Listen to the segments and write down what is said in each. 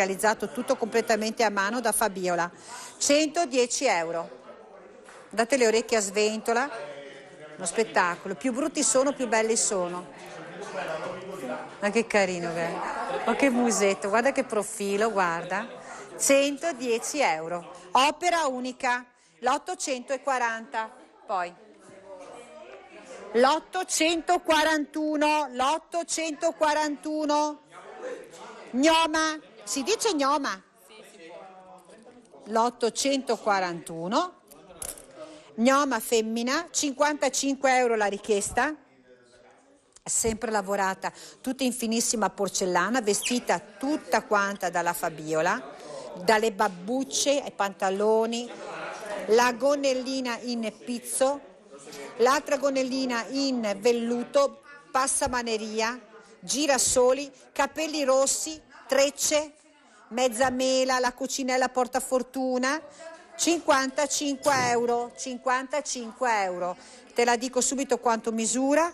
realizzato tutto completamente a mano da Fabiola, 110 euro. Date le orecchie a sventola, uno spettacolo, più brutti sono più belli sono. Ma che carino che è, ma che musetto, guarda che profilo, guarda, 110 euro, opera unica, l'840, poi. L'841, l'841, Gnoma, si dice gnoma? L'841. Gnoma femmina, 55 euro la richiesta sempre lavorata, tutta in finissima porcellana, vestita tutta quanta dalla Fabiola, dalle babbucce ai pantaloni, la gonnellina in pizzo, l'altra gonnellina in velluto, passamaneria, girasoli, capelli rossi, trecce, mezza mela, la cucinella porta fortuna, 55 euro, 55 euro. Te la dico subito quanto misura,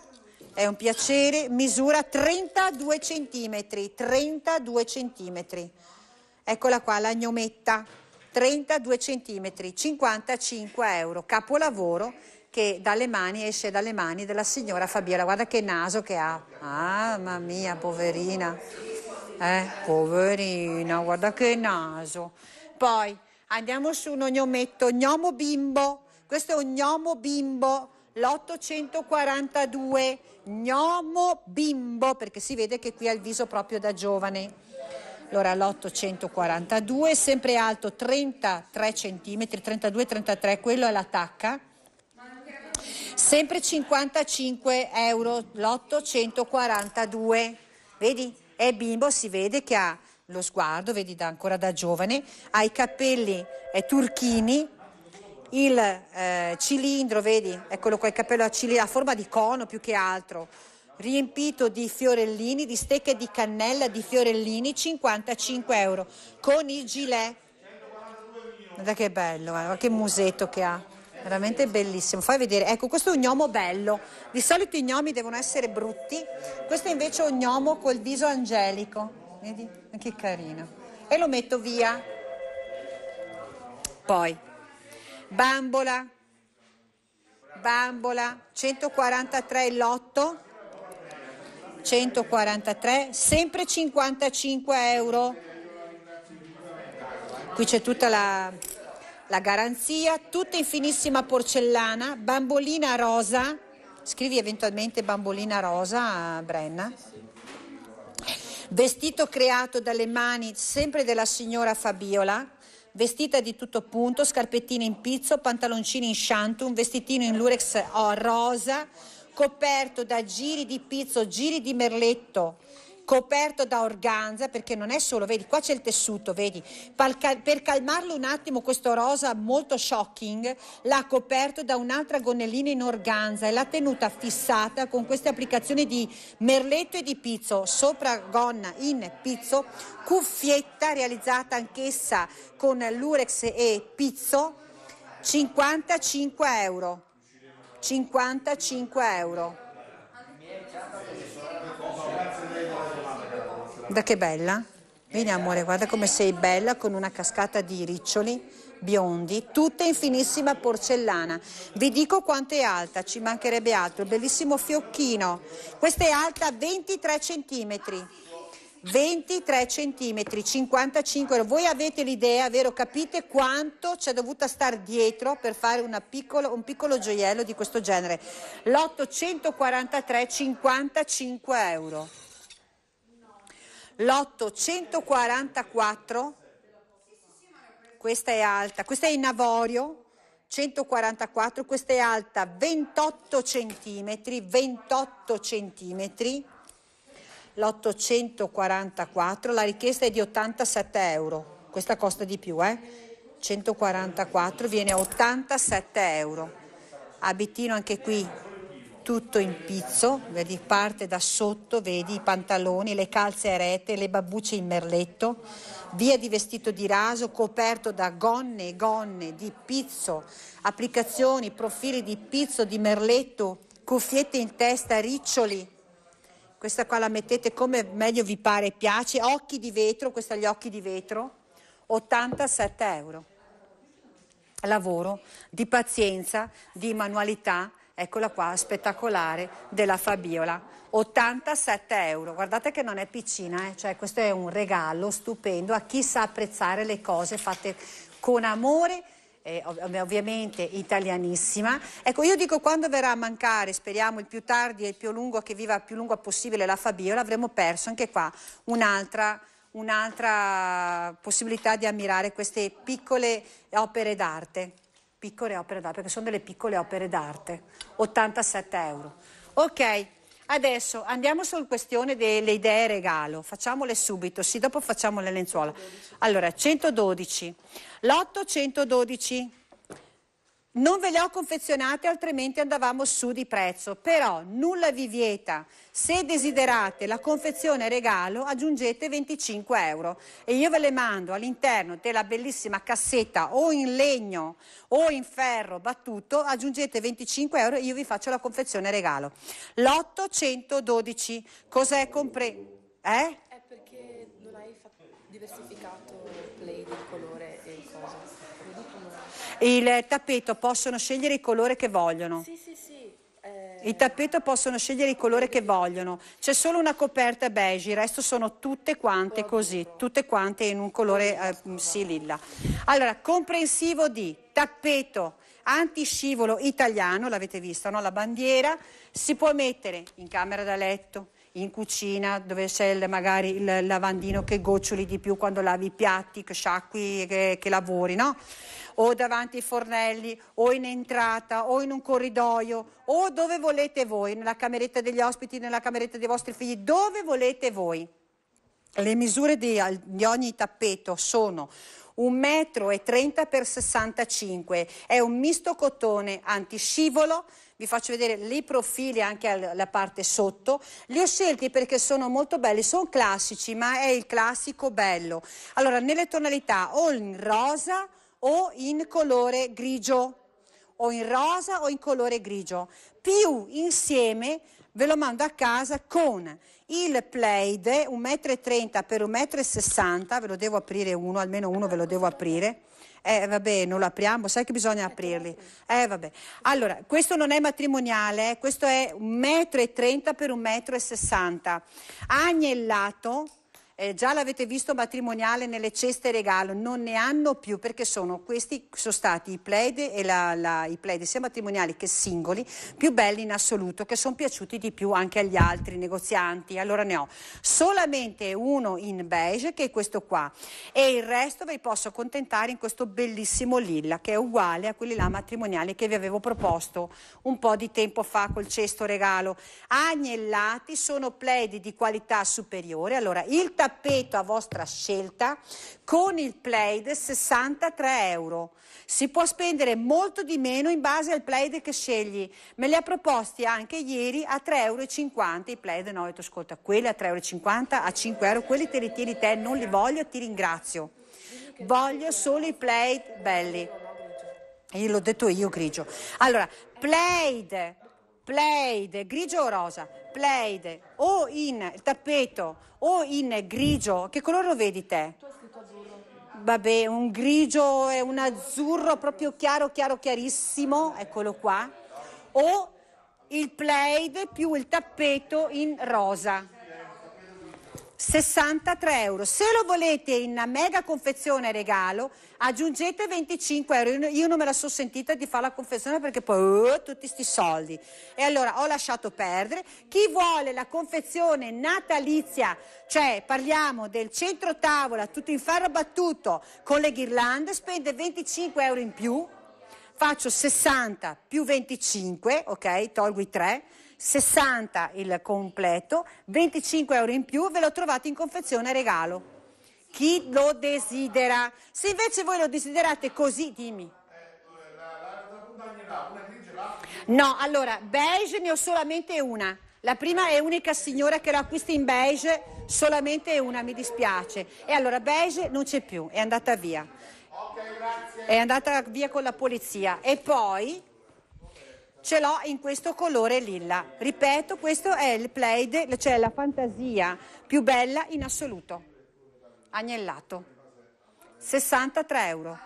è un piacere, misura 32 centimetri, 32 centimetri. Eccola qua, la gnometta, 32 centimetri, 55 euro, capolavoro che dalle mani esce dalle mani della signora Fabiola. Guarda che naso che ha. Ah, mamma mia, poverina. Eh, poverina, guarda che naso. Poi andiamo su un ognometto, gnomo bimbo. Questo è un gnomo bimbo, l'842. Gnomo bimbo, perché si vede che qui ha il viso proprio da giovane. Allora l'842, sempre alto 33 cm, 32-33, quello è la tacca. Sempre 55 euro, l'842. Vedi? È bimbo, si vede che ha lo sguardo, vedi da, ancora da giovane, ha i capelli turchini, il eh, cilindro, vedi, eccolo qua, il capello a, cilindro, a forma di cono più che altro, riempito di fiorellini, di stecche di cannella, di fiorellini, 55 euro, con il gilet. Guarda che bello, guarda che musetto che ha veramente bellissimo. Fai vedere, ecco questo è un gnomo bello, di solito i gnomi devono essere brutti, questo invece è un gnomo col viso angelico, vedi? Che carino. E lo metto via. Poi, bambola, bambola, 143 lotto, 143, sempre 55 euro. Qui c'è tutta la la garanzia, tutta in finissima porcellana, bambolina rosa. Scrivi eventualmente bambolina rosa, Brenna. Vestito creato dalle mani sempre della signora Fabiola, vestita di tutto punto, scarpettine in pizzo, pantaloncini in shantum, vestitino in lurex rosa, coperto da giri di pizzo, giri di merletto, coperto da organza, perché non è solo, vedi, qua c'è il tessuto, vedi, per calmarlo un attimo questo rosa molto shocking, l'ha coperto da un'altra gonnellina in organza e l'ha tenuta fissata con queste applicazioni di merletto e di pizzo, sopra gonna in pizzo, cuffietta realizzata anch'essa con lurex e pizzo, 55 euro. 55 euro. Guarda che bella. Vieni amore, guarda come sei bella con una cascata di riccioli biondi, tutta in finissima porcellana. Vi dico quanto è alta, ci mancherebbe altro, bellissimo fiocchino. Questa è alta 23 cm. 23 cm, 55 Voi avete l'idea, vero? Capite quanto c'è dovuta stare dietro per fare piccolo, un piccolo gioiello di questo genere. L'843, 55 euro lotto 144, questa è alta, questa è in avorio, 144, questa è alta 28 centimetri, 28 centimetri, lotto 144, la richiesta è di 87 euro, questa costa di più, eh? 144 viene a 87 euro. Abitino anche qui tutto in pizzo, vedi, parte da sotto, vedi i pantaloni, le calze a rete, le babbucce in merletto, via di vestito di raso coperto da gonne e gonne di pizzo, applicazioni, profili di pizzo, di merletto, cuffiette in testa, riccioli. Questa qua la mettete come meglio vi pare e piace, occhi di vetro, questa gli occhi di vetro, 87 euro lavoro, di pazienza, di manualità, eccola qua, spettacolare, della Fabiola. 87 euro, guardate che non è piccina, eh? cioè questo è un regalo stupendo a chi sa apprezzare le cose fatte con amore eh, ovviamente italianissima. Ecco, io dico quando verrà a mancare, speriamo il più tardi e il più lungo, che viva il più lungo possibile la Fabiola, avremo perso anche qua un'altra un possibilità di ammirare queste piccole opere d'arte piccole opere d'arte, perché sono delle piccole opere d'arte, 87 euro. Ok, adesso andiamo sulla questione delle idee regalo, facciamole subito, sì, dopo facciamo le lenzuola. Allora, 112, l'812 non ve le ho confezionate altrimenti andavamo su di prezzo, però nulla vi vieta. Se desiderate la confezione regalo aggiungete 25 euro e io ve le mando all'interno della bellissima cassetta o in legno o in ferro battuto, aggiungete 25 euro e io vi faccio la confezione regalo. L'812 cos'è compreso? Eh? È perché non hai diversificato il play del colore il tappeto possono scegliere il colore che vogliono. Sì, sì, sì. Eh. Il tappeto possono scegliere il colore che vogliono. C'è solo una coperta beige, il resto sono tutte quante così, tutte quante in un colore eh, sì lilla. Allora, comprensivo di tappeto antiscivolo italiano, l'avete visto, no? la bandiera, si può mettere in camera da letto, in cucina dove c'è il, magari il lavandino che goccioli di più quando lavi i piatti, che sciacqui, che, che lavori, no? o davanti ai fornelli o in entrata o in un corridoio o dove volete voi, nella cameretta degli ospiti, nella cameretta dei vostri figli, dove volete voi. Le misure di, di ogni tappeto sono 1,30 m x 65, è un misto cotone antiscivolo, vi faccio vedere i profili anche alla parte sotto, li ho scelti perché sono molto belli, sono classici ma è il classico bello. Allora nelle tonalità o in rosa o in colore grigio, o in rosa o in colore grigio, più insieme ve lo mando a casa con il plaid 1,30 m x 1,60 m, ve lo devo aprire uno, almeno uno ve lo devo aprire. Eh vabbè, non lo apriamo, sai che bisogna aprirli. Eh vabbè. Allora, questo non è matrimoniale, eh? questo è 1,30 m x 1,60 m, agnellato eh, già l'avete visto matrimoniale nelle ceste regalo, non ne hanno più perché sono questi sono stati i plaid e la, la, i plaid sia matrimoniali che singoli più belli in assoluto, che sono piaciuti di più anche agli altri negozianti. Allora ne ho solamente uno in beige che è questo qua e il resto ve li posso accontentare in questo bellissimo lilla che è uguale a quelli là matrimoniali che vi avevo proposto un po' di tempo fa col cesto regalo. Agnellati sono plaid di qualità superiore. Allora il tappeto a vostra scelta con il plaid 63 euro. Si può spendere molto di meno in base al plaid che scegli. Me li ha proposti anche ieri a 3,50 euro i plaid. No, ho detto ascolta, quelli a 3,50 euro, a 5 euro, quelli te li tieni te, non li voglio, ti ringrazio. Voglio solo i plaid belli. E l'ho detto io grigio. Allora, plaid Pleide, grigio o rosa, Pleide, o in il tappeto, o in grigio, che colore lo vedi te? Tu hai scritto azzurro. Vabbè, un grigio e un azzurro proprio chiaro, chiaro, chiarissimo, eccolo qua, o il plaid più il tappeto in rosa. 63 euro. Se lo volete in mega confezione regalo, aggiungete 25 euro. Io non me la sono sentita di fare la confezione perché poi oh, tutti questi soldi. E allora ho lasciato perdere. Chi vuole la confezione natalizia, cioè parliamo del centro tavola, tutto in ferro battuto con le ghirlande, spende 25 euro in più faccio 60 più 25, ok? Tolgo i 3, 60 il completo, 25 euro in più, ve l'ho trovato in confezione regalo. Chi lo desidera? Se invece voi lo desiderate così, dimmi. No, allora, beige ne ho solamente una. La prima e unica signora che lo acquisti in beige, solamente una, mi dispiace. E allora beige non c'è più, è andata via. È andata via con la polizia e poi ce l'ho in questo colore lilla. Ripeto, questo è il plaid, cioè la fantasia più bella in assoluto. Agnellato. 63 euro.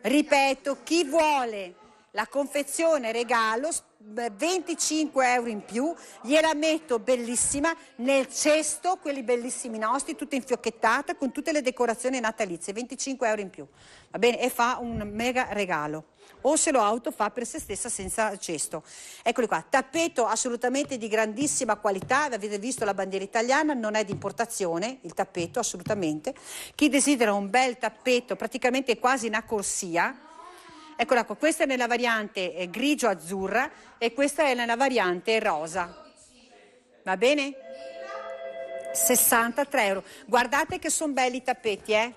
Ripeto, chi vuole la confezione regalo 25 euro in più, gliela metto bellissima nel cesto, quelli bellissimi nostri, tutta infiocchettata con tutte le decorazioni natalizie, 25 euro in più, va bene? E fa un mega regalo. O se lo auto fa per se stessa senza cesto. Eccoli qua, tappeto assolutamente di grandissima qualità, avete visto la bandiera italiana, non è di importazione il tappeto assolutamente. Chi desidera un bel tappeto, praticamente quasi una corsia, Eccola qua, questa è nella variante eh, grigio-azzurra e questa è nella variante rosa. Va bene? 63 euro. Guardate che sono belli i tappeti, eh?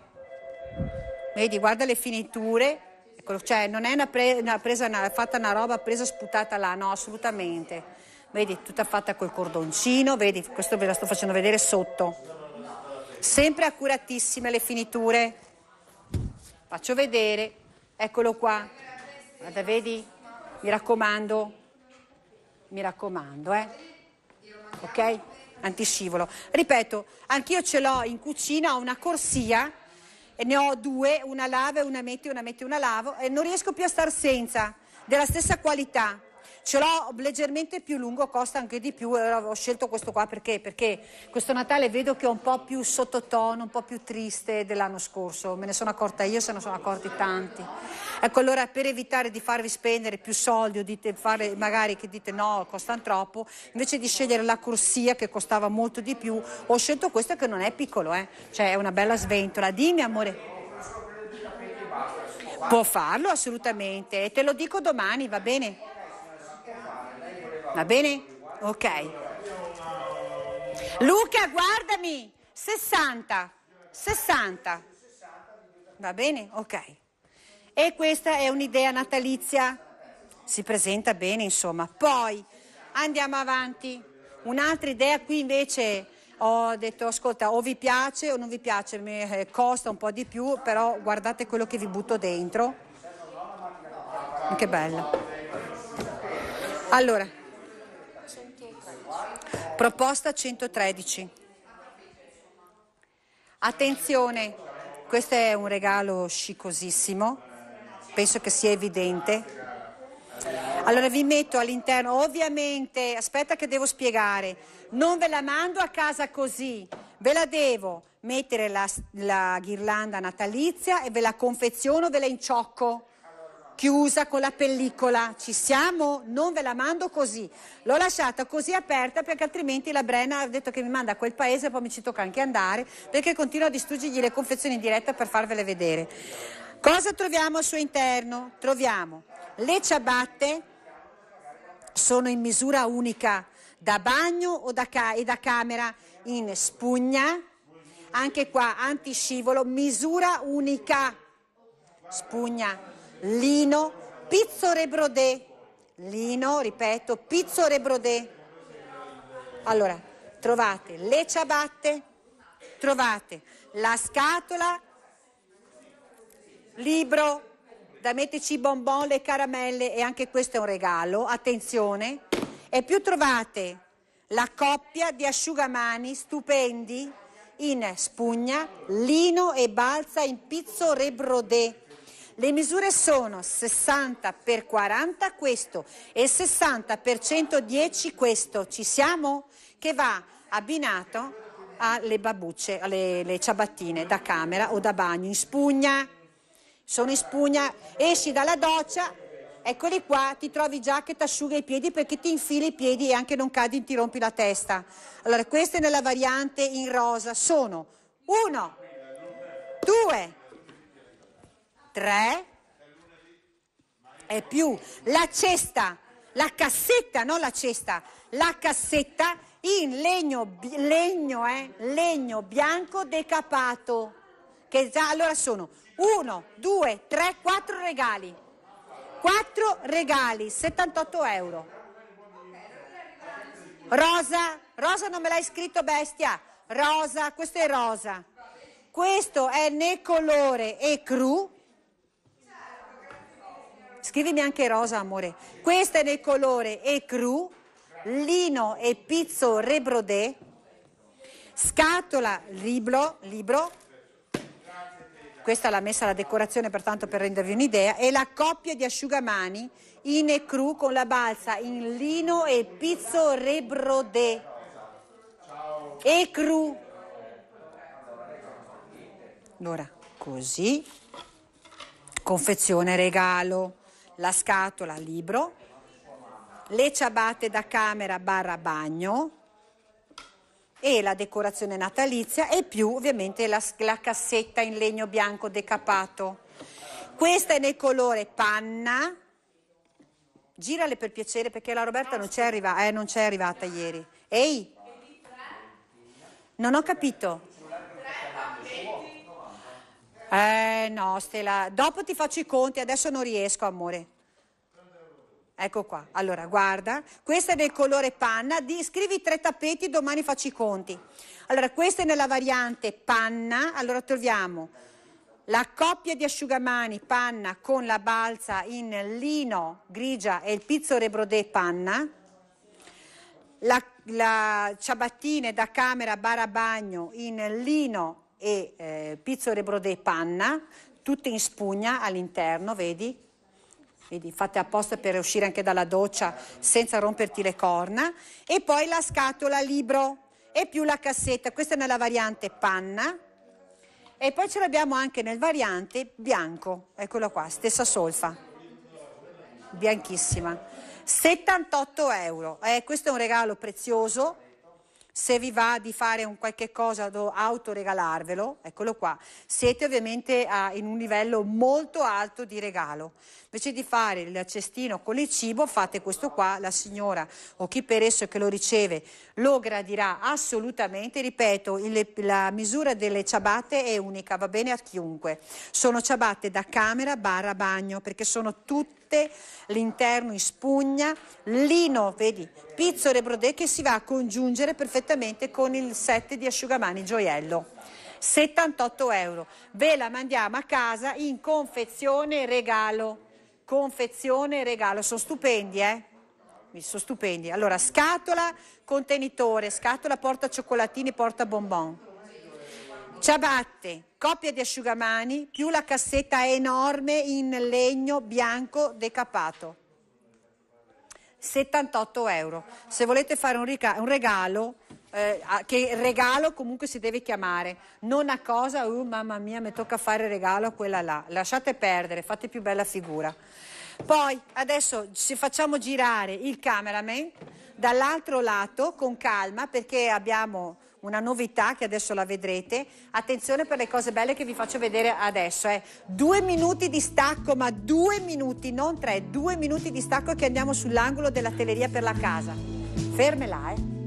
Vedi, guarda le finiture. Eccolo, cioè non è una, pre- una presa una, fatta una roba presa sputata là, no, assolutamente. Vedi, tutta fatta col cordoncino, vedi, questo ve la sto facendo vedere sotto. Sempre accuratissime le finiture. Faccio vedere. Eccolo qua. Guarda, vedi? Mi raccomando. Mi raccomando, eh. Ok? Antiscivolo. Ripeto, anch'io ce l'ho in cucina, ho una corsia e ne ho due, una lava e una metti, una metti, una lavo e non riesco più a star senza, della stessa qualità ce l'ho leggermente più lungo, costa anche di più. Allora ho scelto questo qua perché? perché questo Natale vedo che è un po' più sottotono, un po' più triste dell'anno scorso. Me ne sono accorta io, se ne sono accorti tanti. Ecco, allora per evitare di farvi spendere più soldi o di fare magari che dite no, costano troppo, invece di scegliere la corsia che costava molto di più, ho scelto questo che non è piccolo, eh? cioè è una bella sventola. Dimmi amore. Può farlo assolutamente, e te lo dico domani, va bene? Va bene? Ok. Luca, guardami. 60. 60. Va bene? Ok. E questa è un'idea natalizia. Si presenta bene, insomma. Poi andiamo avanti. Un'altra idea qui invece ho detto ascolta o vi piace o non vi piace, mi eh, costa un po' di più, però guardate quello che vi butto dentro. Che bello. Allora, Proposta 113. Attenzione, questo è un regalo scicosissimo, penso che sia evidente. Allora vi metto all'interno, ovviamente, aspetta che devo spiegare, non ve la mando a casa così, ve la devo mettere la, la ghirlanda natalizia e ve la confeziono, ve la inciocco chiusa con la pellicola. Ci siamo? Non ve la mando così. L'ho lasciata così aperta perché altrimenti la Brenna ha detto che mi manda a quel paese e poi mi ci tocca anche andare perché continuo a distruggergli le confezioni in diretta per farvele vedere. Cosa troviamo al suo interno? Troviamo le ciabatte, sono in misura unica da bagno o da ca- e da camera in spugna, anche qua antiscivolo, misura unica, spugna. Lino Pizzore Brodè. Lino, ripeto, Pizzore Brodè. Allora, trovate le ciabatte, trovate la scatola, libro da metterci i bonbon, le caramelle e anche questo è un regalo, attenzione. E più trovate la coppia di asciugamani stupendi in spugna, lino e balza in pizzo rebrodè. Le misure sono 60 per 40 questo e 60 per 110 questo. Ci siamo? Che va abbinato alle babucce, alle ciabattine da camera o da bagno, in spugna. Sono in spugna, esci dalla doccia, eccoli qua, ti trovi già che ti asciuga i piedi perché ti infili i piedi e anche non cadi, e ti rompi la testa. Allora, queste nella variante in rosa sono 1, 2, 3 e più. La cesta, la cassetta, non la cesta, la cassetta in legno, legno, eh, legno bianco decapato. Che già, allora sono 1, 2, 3, 4 regali. 4 regali, 78 euro. Rosa, rosa non me l'hai scritto bestia. Rosa, questo è rosa. Questo è né colore e cru, Scrivimi anche rosa, amore. Questa è nel colore écru, lino e pizzo rebrodé, scatola libro, libro. Questa l'ha messa la decorazione pertanto per rendervi un'idea. E la coppia di asciugamani in écru con la balsa in lino e pizzo rebrodé. Écru. Allora, così confezione regalo la scatola libro, le ciabatte da camera barra bagno e la decorazione natalizia e più ovviamente la, la cassetta in legno bianco decapato. Questa è nel colore panna. Girale per piacere perché la Roberta non c'è arriva, eh, arrivata ieri. Ehi! Non ho capito. Eh no, Stella, dopo ti faccio i conti, adesso non riesco, amore. Ecco qua, allora guarda, questa è del colore panna, di, scrivi tre tappeti, e domani faccio i conti. Allora, questa è nella variante panna, allora troviamo la coppia di asciugamani panna con la balza in lino grigia e il pizzo rebrodè panna, la, la ciabattine da camera bara bagno in lino e eh, pizzo rebrodè panna, tutte in spugna all'interno, vedi? Vedi, fatte apposta per uscire anche dalla doccia senza romperti le corna. E poi la scatola libro e più la cassetta, questa è nella variante panna. E poi ce l'abbiamo anche nel variante bianco, eccola qua, stessa solfa, bianchissima. 78 euro, eh, questo è un regalo prezioso se vi va di fare un qualche cosa do autoregalarvelo, eccolo qua, siete ovviamente a, ah, in un livello molto alto di regalo. Invece di fare il cestino con il cibo, fate questo qua, la signora o chi per esso che lo riceve lo gradirà assolutamente, ripeto, il, la misura delle ciabatte è unica, va bene a chiunque. Sono ciabatte da camera barra bagno perché sono tutte verte, l'interno in spugna, lino, vedi, pizzole brodè che si va a congiungere perfettamente con il set di asciugamani gioiello. 78 euro. Ve la mandiamo a casa in confezione regalo. Confezione regalo, sono stupendi, eh? Sono stupendi. Allora, scatola, contenitore, scatola porta cioccolatini, porta bonbon. Ciabatte, coppia di asciugamani, più la cassetta enorme in legno bianco decapato. 78 euro. Se volete fare un, un regalo, eh, che regalo comunque si deve chiamare, non a cosa, oh, mamma mia, mi tocca fare regalo a quella là. Lasciate perdere, fate più bella figura. Poi adesso ci facciamo girare il cameraman dall'altro lato con calma perché abbiamo una novità che adesso la vedrete. Attenzione per le cose belle che vi faccio vedere adesso. Eh. Due minuti di stacco, ma due minuti, non tre, due minuti di stacco che andiamo sull'angolo della teleria per la casa. Fermela, eh.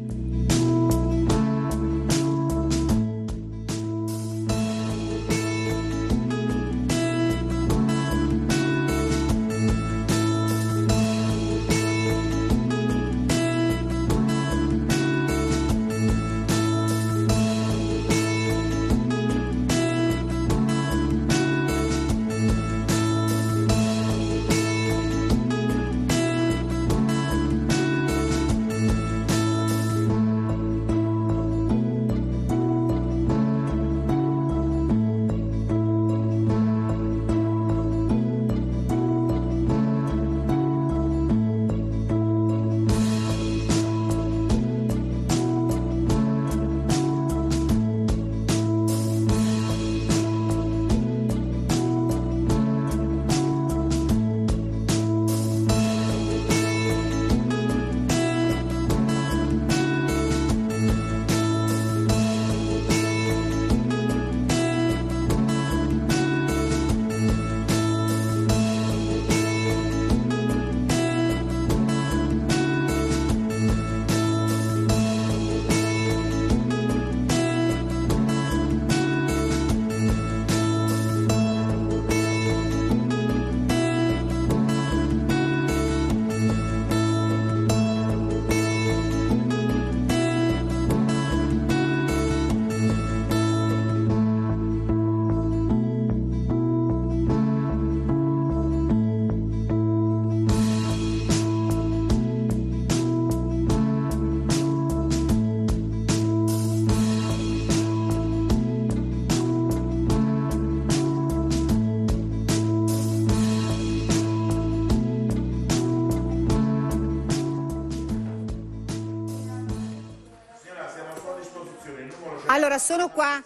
Allora, sono qua.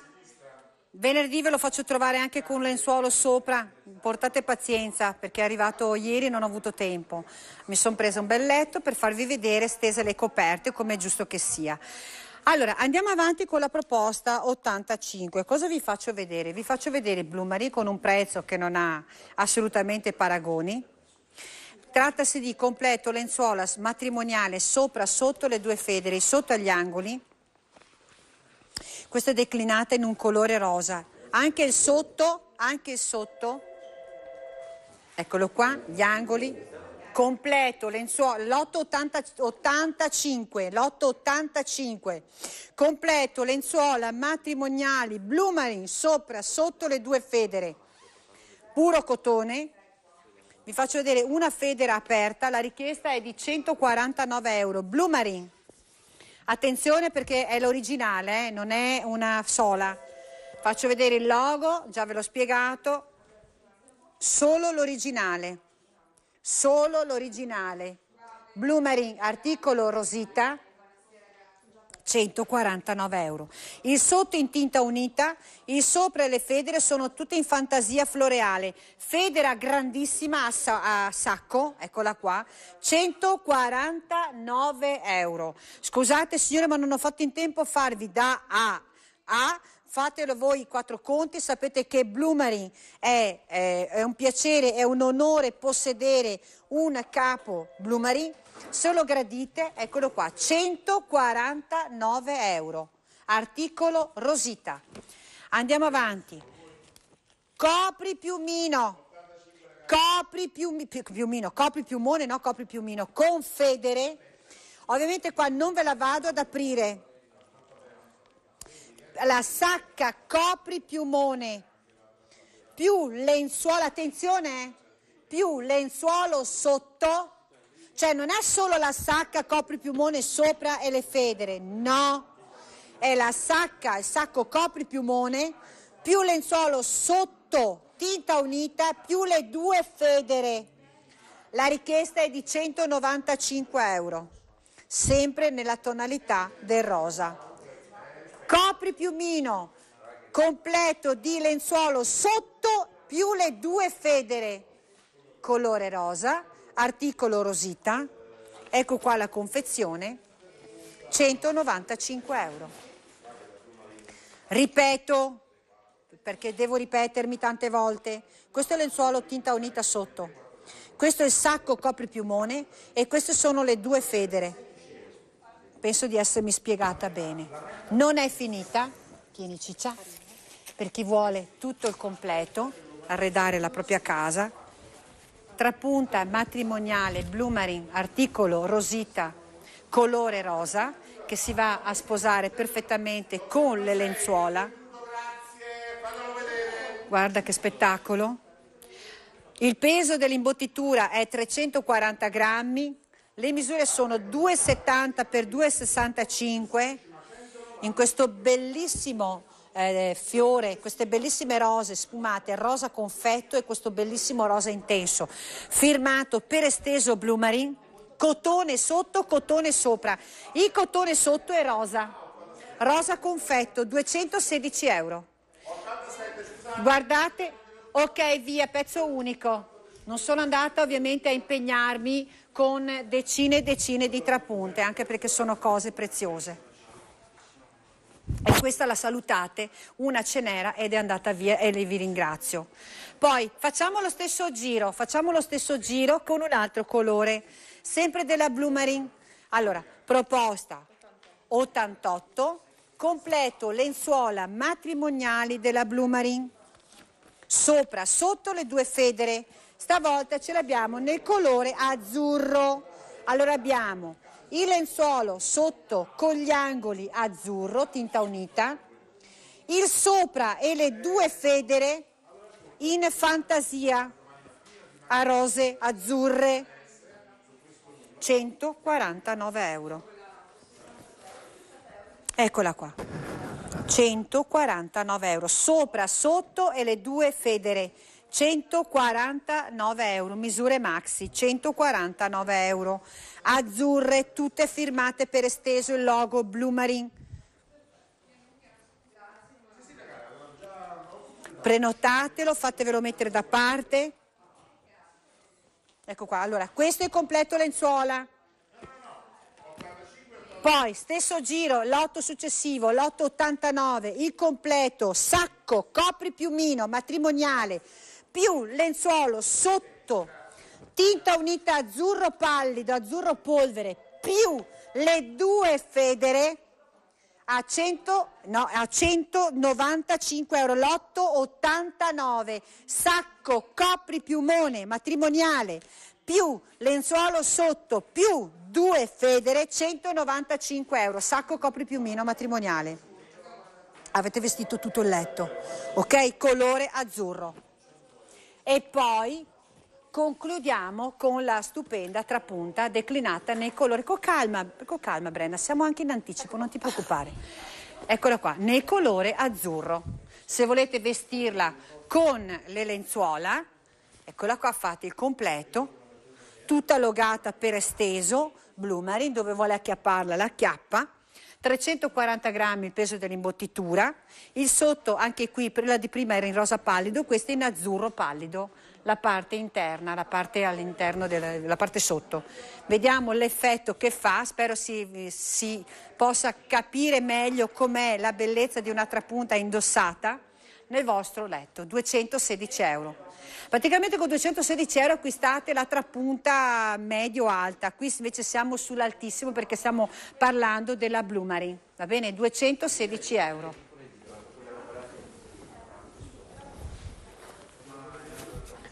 Venerdì ve lo faccio trovare anche con un lenzuolo sopra, portate pazienza perché è arrivato ieri e non ho avuto tempo. Mi sono presa un bel letto per farvi vedere stese le coperte come è giusto che sia. Allora, andiamo avanti con la proposta 85. Cosa vi faccio vedere? Vi faccio vedere Blue Marie con un prezzo che non ha assolutamente paragoni. Trattasi di completo lenzuola matrimoniale sopra sotto le due federe, sotto agli angoli. Questa è declinata in un colore rosa. Anche il sotto, anche il sotto, eccolo qua, gli angoli, completo lenzuolo, lotto 85, completo lenzuola matrimoniali, blu marine, sopra, sotto le due federe, puro cotone, vi faccio vedere una federa aperta, la richiesta è di 149 euro, blu marine. Attenzione perché è l'originale, eh, non è una sola. Faccio vedere il logo, già ve l'ho spiegato. Solo l'originale. Solo l'originale. Blue Marine, articolo Rosita, 149 euro. Il sotto in tinta unita, il sopra e le federe sono tutte in fantasia floreale. Federa grandissima a, sa a sacco, eccola qua, 149 euro. Scusate signore ma non ho fatto in tempo a farvi da A a fatelo voi i quattro conti, sapete che Bloomery è, è, è, un piacere, è un onore possedere un capo Bloomery Solo gradite, eccolo qua, 149 euro. Articolo Rosita. Andiamo avanti. Copri piumino. Copri piumino, copri piumone, no, copri piumino. Confedere. Ovviamente qua non ve la vado ad aprire. La sacca copri piumone più lenzuolo, attenzione, eh. più lenzuolo sotto cioè non è solo la sacca copripiumone sopra e le federe, no. È la sacca, il sacco copripiumone, più lenzuolo sotto, tinta unita, più le due federe. La richiesta è di 195 euro, sempre nella tonalità del rosa. Copripiumino completo di lenzuolo sotto più le due federe, colore rosa, articolo Rosita, ecco qua la confezione, 195 euro. Ripeto, perché devo ripetermi tante volte, questo è il lenzuolo tinta unita sotto, questo è il sacco copripiumone e queste sono le due federe. Penso di essermi spiegata bene. Non è finita, tieni ciccia, per chi vuole tutto il completo, arredare la propria casa trapunta matrimoniale Blue Marine, articolo rosita, colore rosa, che si va a sposare perfettamente con le lenzuola. Guarda che spettacolo. Il peso dell'imbottitura è 340 grammi, le misure sono 2,70 x 2,65 in questo bellissimo eh, fiore, queste bellissime rose sfumate, rosa confetto e questo bellissimo rosa intenso, firmato per esteso Blue Marine, cotone sotto, cotone sopra. Il cotone sotto è rosa, rosa confetto, 216 euro. Guardate, ok via, pezzo unico. Non sono andata ovviamente a impegnarmi con decine e decine di trapunte, anche perché sono cose preziose e questa la salutate, una ce n'era ed è andata via e vi ringrazio. Poi facciamo lo stesso giro, facciamo lo stesso giro con un altro colore, sempre della Blue Marine. Allora, proposta 88, completo lenzuola matrimoniali della Blue Marine, sopra, sotto le due federe, stavolta ce l'abbiamo nel colore azzurro. Allora abbiamo il lenzuolo sotto con gli angoli azzurro, tinta unita, il sopra e le due federe in fantasia a rose azzurre, 149 euro. Eccola qua. 149 euro, sopra, sotto e le due federe. 149 euro, misure maxi 149 euro, azzurre tutte firmate per esteso il logo Blue Marine. Prenotatelo, fatevelo mettere da parte. Ecco qua, allora questo è il completo lenzuola. Poi stesso giro, l'otto successivo, l'otto 89, il completo, sacco, copri piumino, matrimoniale, più lenzuolo sotto, tinta unita azzurro pallido, azzurro polvere, più le due federe a, 100, no, a 195 euro, lotto 89, sacco, copri, piumone, matrimoniale, più lenzuolo sotto, più due federe, 195 euro, sacco, copri, piumino, matrimoniale. Avete vestito tutto il letto, ok? Colore azzurro e poi concludiamo con la stupenda trapunta declinata nei colori. Con calma, con calma Brenna, siamo anche in anticipo, non ti preoccupare. Eccola qua, nel colore azzurro. Se volete vestirla con le lenzuola, eccola qua, fate il completo, tutta logata per esteso, blu Marine, dove vuole acchiapparla, la chiappa. 340 grammi il peso dell'imbottitura, il sotto anche qui, quella di prima era in rosa pallido, questa in azzurro pallido, la parte interna, la parte all'interno, della, la parte sotto. Vediamo l'effetto che fa, spero si, si possa capire meglio com'è la bellezza di una trapunta indossata nel vostro letto, 216 euro. Praticamente con 216 euro acquistate la trappunta medio-alta, qui invece siamo sull'altissimo perché stiamo parlando della Blue Marine, va bene? 216 euro.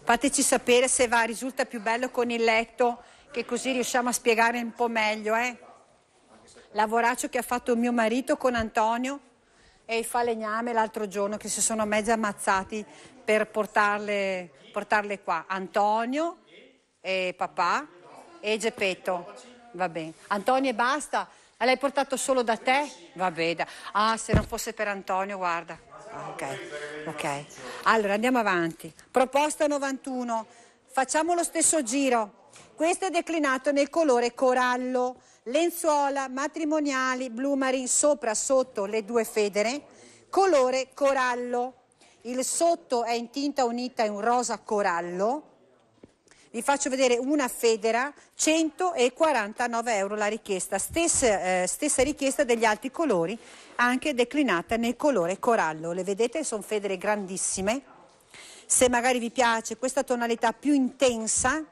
Fateci sapere se va, risulta più bello con il letto, che così riusciamo a spiegare un po' meglio, eh? Lavoraccio che ha fatto mio marito con Antonio e i falegname l'altro giorno che si sono mezzo ammazzati per portarle, portarle qua. Antonio e papà e Geppetto. Va bene. Antonio e basta. L'hai portato solo da te? Va bene. Ah, se non fosse per Antonio, guarda. Ah, ok, ok. Allora andiamo avanti. Proposta 91. Facciamo lo stesso giro. Questo è declinato nel colore corallo lenzuola matrimoniali blu marine sopra sotto le due federe, colore corallo. Il sotto è in tinta unita in un rosa corallo. Vi faccio vedere una federa, 149 euro la richiesta, stessa, eh, stessa richiesta degli altri colori, anche declinata nel colore corallo. Le vedete? Sono federe grandissime. Se magari vi piace questa tonalità più intensa,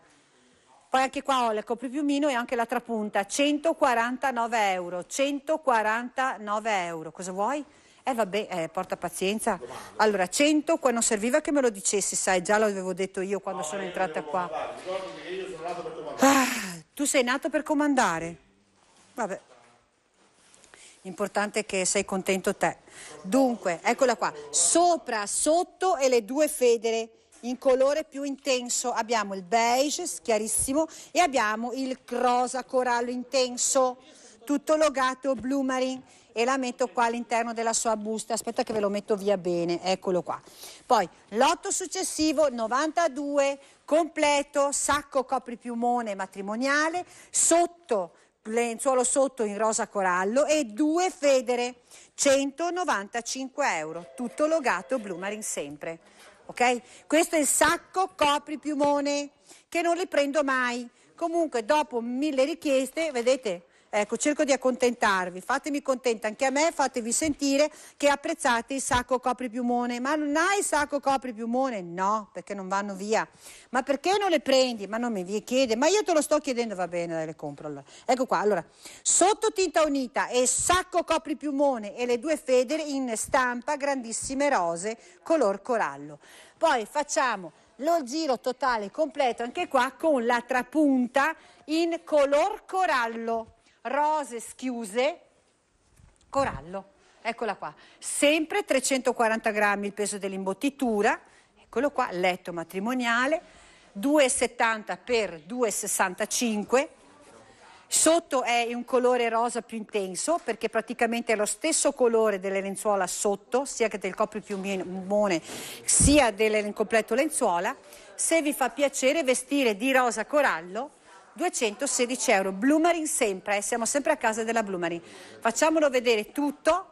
poi anche qua ho il copripiumino e anche l'altra punta. 149 euro, 149 euro, cosa vuoi? Eh vabbè, eh, porta pazienza. Allora, 100, qua non serviva che me lo dicessi, sai, già l'avevo detto io quando no, sono io eh, entrata qua. Io sono nato per Ah, tu sei nato per comandare. Vabbè. Importante che sei contento te. Dunque, eccola qua, sopra, sotto e le due federe in colore più intenso. Abbiamo il beige chiarissimo e abbiamo il rosa corallo intenso, tutto logato blu marine e la metto qua all'interno della sua busta. Aspetta che ve lo metto via bene, eccolo qua. Poi lotto successivo 92 completo, sacco copripiumone matrimoniale, sotto lenzuolo sotto in rosa corallo e due federe, 195 euro, tutto logato Blue Marine sempre ok? Questo è il sacco copri piumone che non riprendo mai. Comunque dopo mille richieste, vedete, Ecco, cerco di accontentarvi, fatemi contenta anche a me, fatevi sentire che apprezzate il sacco copripiumone. Ma non hai sacco copripiumone? No, perché non vanno via. Ma perché non le prendi? Ma non mi chiede, ma io te lo sto chiedendo, va bene, dai, le compro allora. Ecco qua, allora, sotto tinta unita e sacco copripiumone e le due federe in stampa grandissime rose color corallo. Poi facciamo lo giro totale completo anche qua con la trapunta in color corallo rose schiuse, corallo. Eccola qua, sempre 340 grammi il peso dell'imbottitura, eccolo qua, letto matrimoniale, 2,70 x 2,65 Sotto è un colore rosa più intenso perché praticamente è lo stesso colore delle lenzuola sotto, sia che del coppio piumone sia del completo lenzuola. Se vi fa piacere vestire di rosa corallo 216 euro. Bloomerin sempre, eh, siamo sempre a casa della Bloomerin. Facciamolo vedere tutto.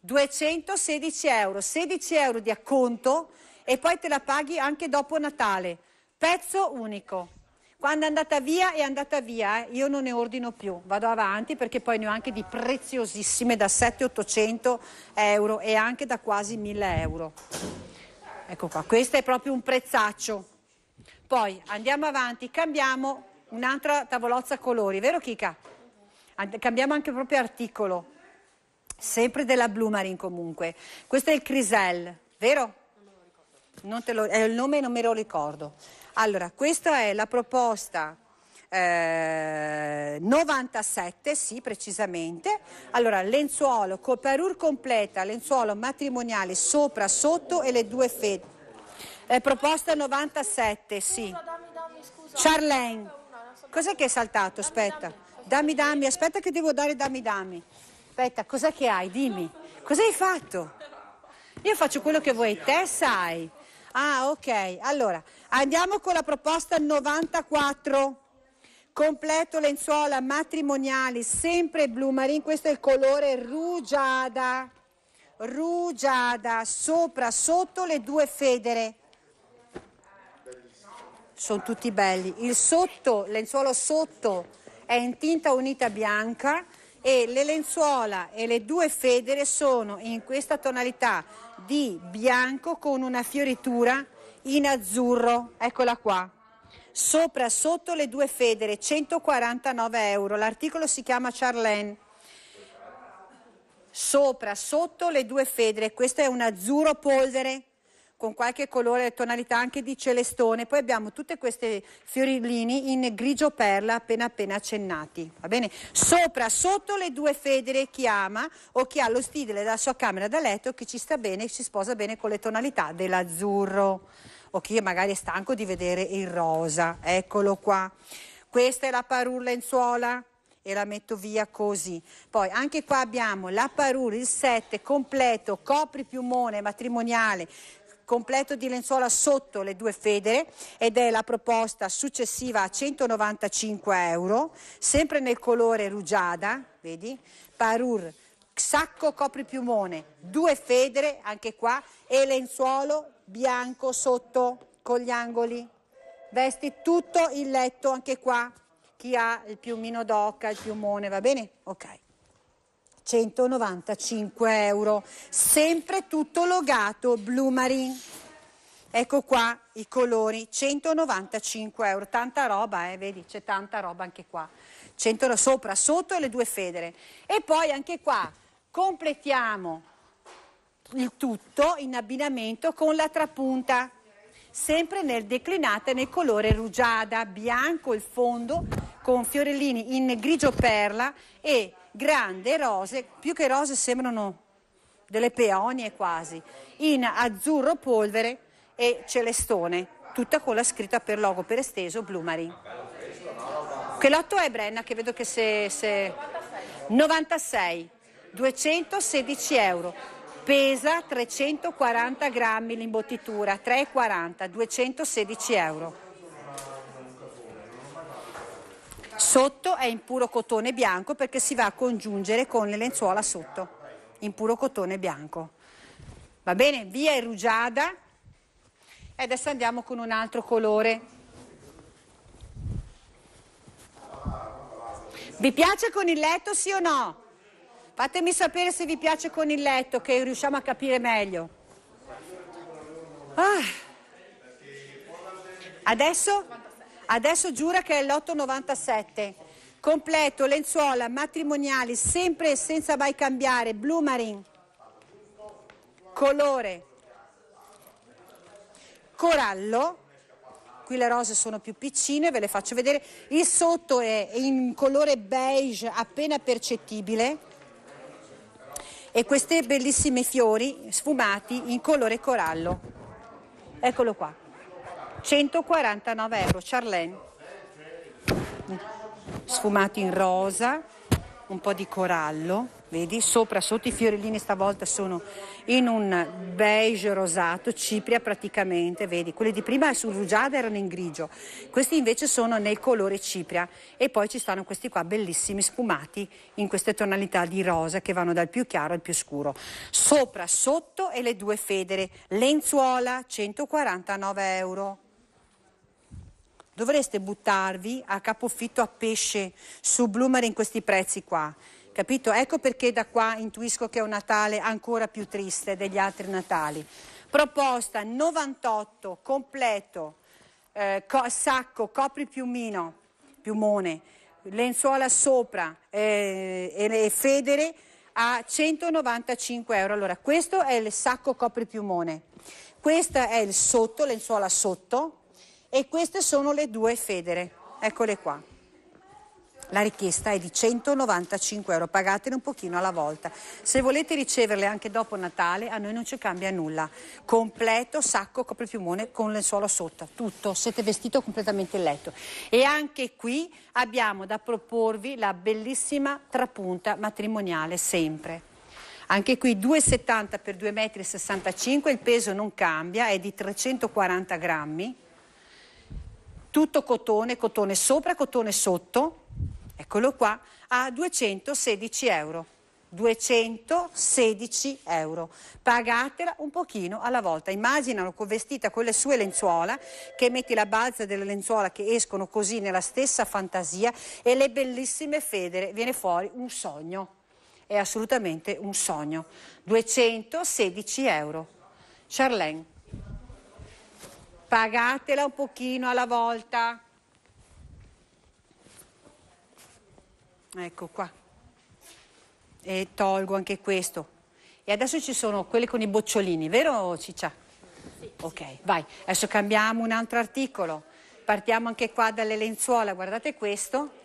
216 euro, 16 euro di acconto e poi te la paghi anche dopo Natale. Pezzo unico. Quando è andata via è andata via, eh. io non ne ordino più, vado avanti perché poi ne ho anche di preziosissime da 700-800 euro e anche da quasi 1000 euro. Ecco qua, questo è proprio un prezzaccio. Poi andiamo avanti, cambiamo Un'altra tavolozza colori, vero Kika? Cambiamo anche proprio articolo, sempre della Blue Blumarin comunque. Questo è il Crisel, vero? Non te lo, ricordo. Eh, il nome non me lo ricordo. Allora, questa è la proposta eh, 97, sì, precisamente. Allora, lenzuolo, coperur completa, lenzuolo matrimoniale sopra, sotto e le due fette. Eh, proposta 97, sì. dammi, dammi, Scusa, Charlene. Cos'è che è saltato? Aspetta. Dammi, dammi, aspetta che devo dare dammi, dammi. Aspetta, cos'è che hai? Dimmi. Cos'hai fatto? Io faccio quello che vuoi, te sai. Ah, ok. Allora, andiamo con la proposta 94. Completo lenzuola matrimoniali, sempre blu marine, questo è il colore rugiada. Rugiada, sopra, sotto le due federe sono tutti belli. Il sotto, lenzuolo sotto è in tinta unita bianca e le lenzuola e le due federe sono in questa tonalità di bianco con una fioritura in azzurro. Eccola qua. Sopra sotto le due federe, 149 euro. L'articolo si chiama Charlene. Sopra sotto le due federe, questo è un azzurro polvere con qualche colore, tonalità anche di celestone. Poi abbiamo tutte queste fiorillini in grigio perla appena appena accennati. Va bene? Sopra, sotto le due federe chi ama o chi ha lo stile della sua camera da letto che ci sta bene e si sposa bene con le tonalità dell'azzurro o chi magari è stanco di vedere il rosa. Eccolo qua. Questa è la parulla in suola e la metto via così. Poi anche qua abbiamo la parure, il 7 completo, copri piumone matrimoniale, completo di lenzuola sotto le due federe ed è la proposta successiva a 195 euro, sempre nel colore rugiada, vedi, parur, sacco copripiumone, due federe anche qua e lenzuolo bianco sotto con gli angoli. Vesti tutto il letto anche qua, chi ha il piumino d'occa, il piumone, va bene? Ok. 195 euro, sempre tutto logato Blue Marine. Ecco qua i colori, 195 euro, tanta roba, eh, vedi, c'è tanta roba anche qua. 100 sopra, sotto e le due federe. E poi anche qua completiamo il tutto in abbinamento con la trapunta, sempre nel declinata nel colore rugiada, bianco il fondo con fiorellini in grigio perla e grande rose, più che rose sembrano delle peonie quasi, in azzurro polvere e celestone, tutta con la scritta per logo per esteso Blue Marine. Che lotto è Brenna? Che vedo che se... se... 96, 216 euro, pesa 340 grammi l'imbottitura, 3,40, 216 euro. Sotto è in puro cotone bianco perché si va a congiungere con le lenzuola sotto, in puro cotone bianco. Va bene, via il rugiada. E adesso andiamo con un altro colore. Vi piace con il letto sì o no? Fatemi sapere se vi piace con il letto che riusciamo a capire meglio. Ah. Adesso? Adesso giura che è l'897. Completo, lenzuola, matrimoniali, sempre e senza mai cambiare, blu marine. Colore corallo. Qui le rose sono più piccine, ve le faccio vedere. Il sotto è in colore beige appena percettibile e queste bellissime fiori sfumati in colore corallo. Eccolo qua. 149 euro, Charlene. Sfumato in rosa, un po' di corallo, vedi? Sopra, sotto i fiorellini stavolta sono in un beige rosato, cipria praticamente, vedi? Quelli di prima sul rugiada erano in grigio, questi invece sono nel colore cipria e poi ci stanno questi qua bellissimi sfumati in queste tonalità di rosa che vanno dal più chiaro al più scuro. Sopra, sotto e le due federe, lenzuola 149 euro. Dovreste buttarvi a capofitto a pesce su Bloomer in questi prezzi qua. Capito? Ecco perché da qua intuisco che è un Natale ancora più triste degli altri Natali. Proposta 98, completo, eh, co- sacco, copri piumino, piumone, lenzuola sopra eh, e federe a 195 euro. Allora, questo è il sacco copri piumone. Questo è il sotto, lenzuola sotto, e queste sono le due federe, eccole qua. La richiesta è di 195 euro, pagatene un pochino alla volta. Se volete riceverle anche dopo Natale, a noi non ci cambia nulla. Completo sacco copripiumone con lenzuolo sotto, tutto, siete vestito completamente in letto. E anche qui abbiamo da proporvi la bellissima trapunta matrimoniale sempre. Anche qui 2,70 x 2,65 m, il peso non cambia, è di 340 grammi tutto cotone, cotone sopra, cotone sotto, eccolo qua, a 216 euro. 216 euro. Pagatela un pochino alla volta. immaginano con vestita con le sue lenzuola, che metti la balza delle lenzuola che escono così nella stessa fantasia e le bellissime federe, viene fuori un sogno. È assolutamente un sogno. 216 euro. Charlene pagatela un pochino alla volta. Ecco qua. E tolgo anche questo. E adesso ci sono quelle con i bocciolini, vero Ciccia? Sì. Ok, sì. vai. Adesso cambiamo un altro articolo. Partiamo anche qua dalle lenzuola. Guardate questo.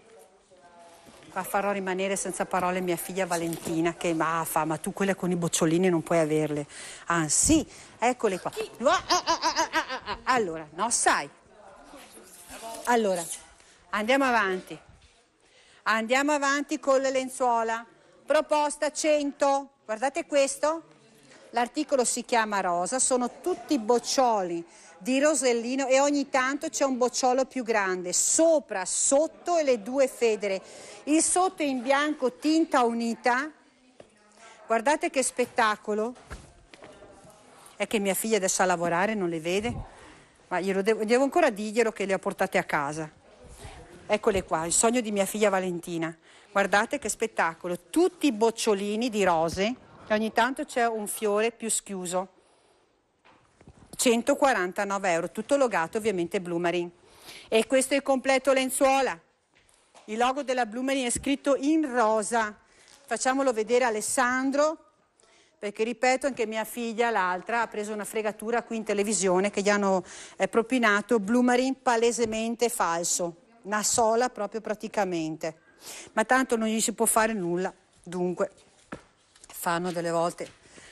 Qua farò rimanere senza parole mia figlia Valentina che ma fa, ma tu quelle con i bocciolini non puoi averle. Ah sì, eccole qua. Sì. Ah, ah, ah, ah, ah allora, no, sai. Allora, andiamo avanti. Andiamo avanti con le lenzuola. Proposta 100. Guardate questo. L'articolo si chiama Rosa, sono tutti boccioli di Rosellino e ogni tanto c'è un bocciolo più grande, sopra, sotto e le due federe. Il sotto è in bianco tinta unita. Guardate che spettacolo. È che mia figlia adesso a lavorare non le vede ma devo, devo ancora dirglielo che le ho portate a casa. Eccole qua, il sogno di mia figlia Valentina. Guardate che spettacolo, tutti i bocciolini di rose e ogni tanto c'è un fiore più schiuso. 149 euro, tutto logato ovviamente Bloomerin. E questo è il completo lenzuola. Il logo della Bloomerin è scritto in rosa. Facciamolo vedere Alessandro perché ripeto anche mia figlia, l'altra, ha preso una fregatura qui in televisione che gli hanno eh, propinato Blue Marine palesemente falso, una sola proprio praticamente. Ma tanto non gli si può fare nulla, dunque fanno delle volte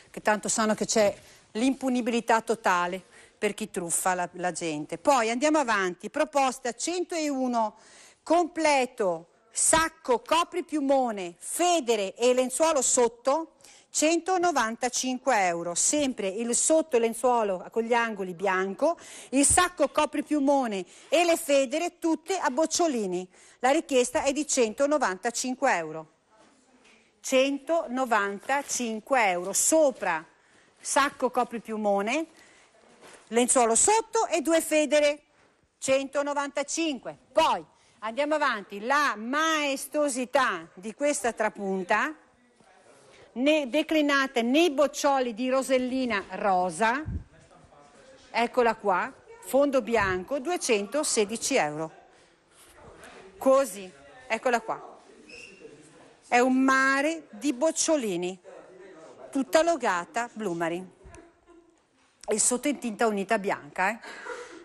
che tanto sanno che c'è l'impunibilità totale per chi truffa la, la gente. Poi andiamo avanti, proposta 101, completo, sacco, copripiumone, federe e lenzuolo sotto 195 euro, sempre il sotto lenzuolo con gli angoli bianco, il sacco copripiumone e le federe tutte a bocciolini. La richiesta è di 195 euro. 195 euro, sopra sacco copripiumone, lenzuolo sotto e due federe, 195. Poi andiamo avanti, la maestosità di questa trapunta né declinate nei boccioli di Rosellina rosa, eccola qua, fondo bianco, 216 euro. Così, eccola qua. È un mare di bocciolini, tutta logata Blumari. E sotto in tinta unita bianca, eh?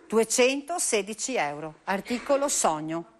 216 euro, articolo sogno.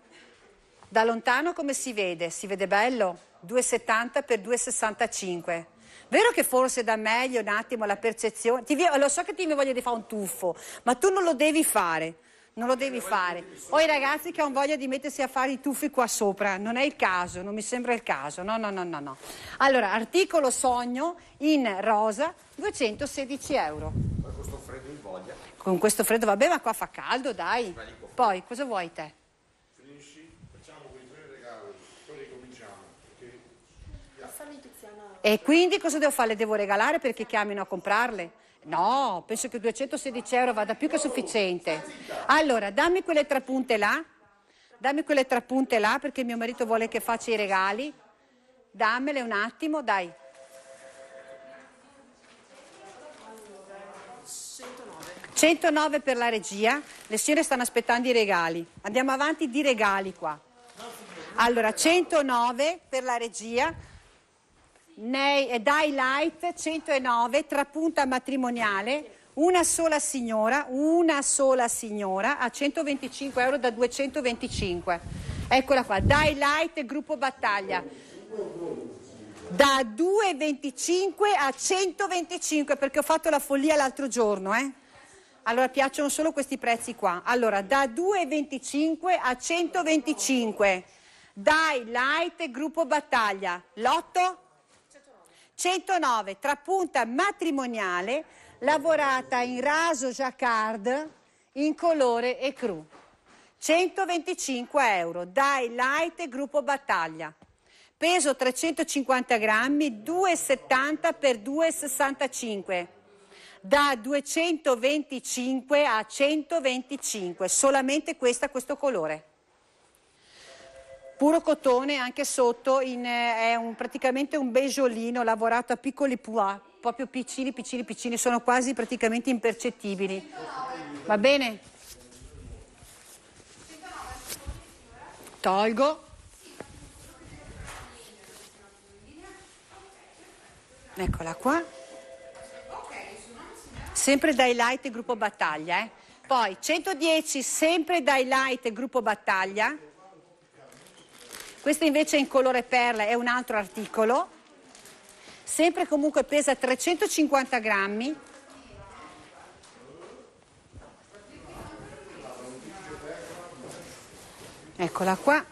Da lontano come si vede? Si vede bello? 2,70 per 2,65. Vero che forse dà meglio un attimo la percezione? Ti, lo so che ti voglio di fare un tuffo, ma tu non lo devi fare. Non lo devi fare. Ho i ragazzi che hanno voglia di mettersi a fare i tuffi qua sopra, non è il caso, non mi sembra il caso. No, no, no, no, no. Allora, articolo sogno in rosa, 216 euro. Ma questo freddo in voglia. Con questo freddo, vabbè, ma qua fa caldo, dai. Poi, cosa vuoi te? E quindi cosa devo fare? Le devo regalare perché chiamino a comprarle? No, penso che 216 euro vada più che sufficiente. Allora, dammi quelle trapunte là, dammi quelle trapunte là perché mio marito vuole che faccia i regali. Dammele un attimo, dai. 109 per la regia, le signore stanno aspettando i regali. Andiamo avanti di regali qua. Allora, 109 per la regia nei, eh, Dai Light 109, trapunta matrimoniale, una sola signora, una sola signora a 125 euro da 225. Eccola qua, Dai Light Gruppo Battaglia. Da 2,25 a 125 perché ho fatto la follia l'altro giorno, eh? Allora piacciono solo questi prezzi qua. Allora, da 2,25 a 125. Dai Light Gruppo Battaglia. Lotto 109, trapunta matrimoniale, lavorata in raso jacquard, in colore e cru. 125 euro, dai light gruppo battaglia. Peso 350 grammi, 2,70 x 2,65 da 225 a 125, solamente questa, questo colore puro cotone, anche sotto in, eh, è un, praticamente un beigeolino lavorato a piccoli pois, proprio piccini, piccini, piccini, sono quasi praticamente impercettibili. Va bene? Tolgo. Eccola qua. Sempre dai light gruppo battaglia, eh. Poi 110 sempre dai light gruppo battaglia. Questo invece è in colore perla, è un altro articolo. Sempre comunque pesa 350 grammi. Eccola qua.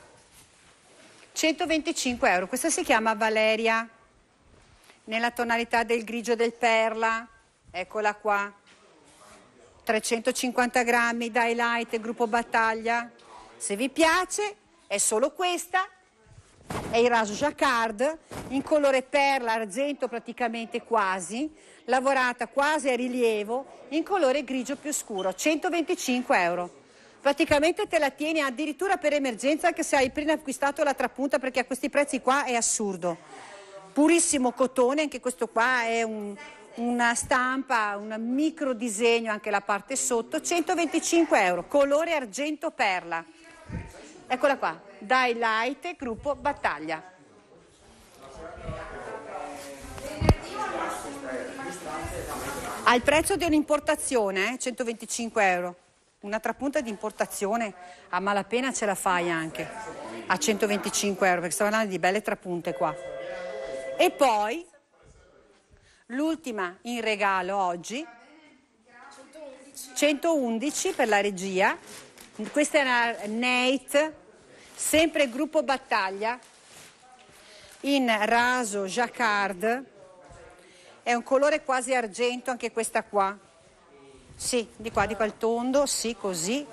125 euro. Questa si chiama Valeria, nella tonalità del grigio del perla. Eccola qua. 350 grammi, Daylight, gruppo battaglia. Se vi piace, è solo questa è il raso jacquard in colore perla, argento praticamente quasi, lavorata quasi a rilievo in colore grigio più scuro, 125 euro. Praticamente te la tieni addirittura per emergenza anche se hai prima acquistato la trapunta perché a questi prezzi qua è assurdo. Purissimo cotone, anche questo qua è un, una stampa, un micro disegno anche la parte sotto, 125 euro, colore argento perla. Eccola qua, Dai Light, gruppo Battaglia. Al prezzo di un'importazione, eh, 125 euro. Una trapunta di importazione a malapena ce la fai anche a 125 euro, perché stiamo parlando di belle trapunte qua. E poi l'ultima in regalo oggi, 111 per la regia, questa era Nate, sempre gruppo battaglia, in raso jacquard, è un colore quasi argento anche questa qua. Sì, di qua, di qua il tondo, sì, così.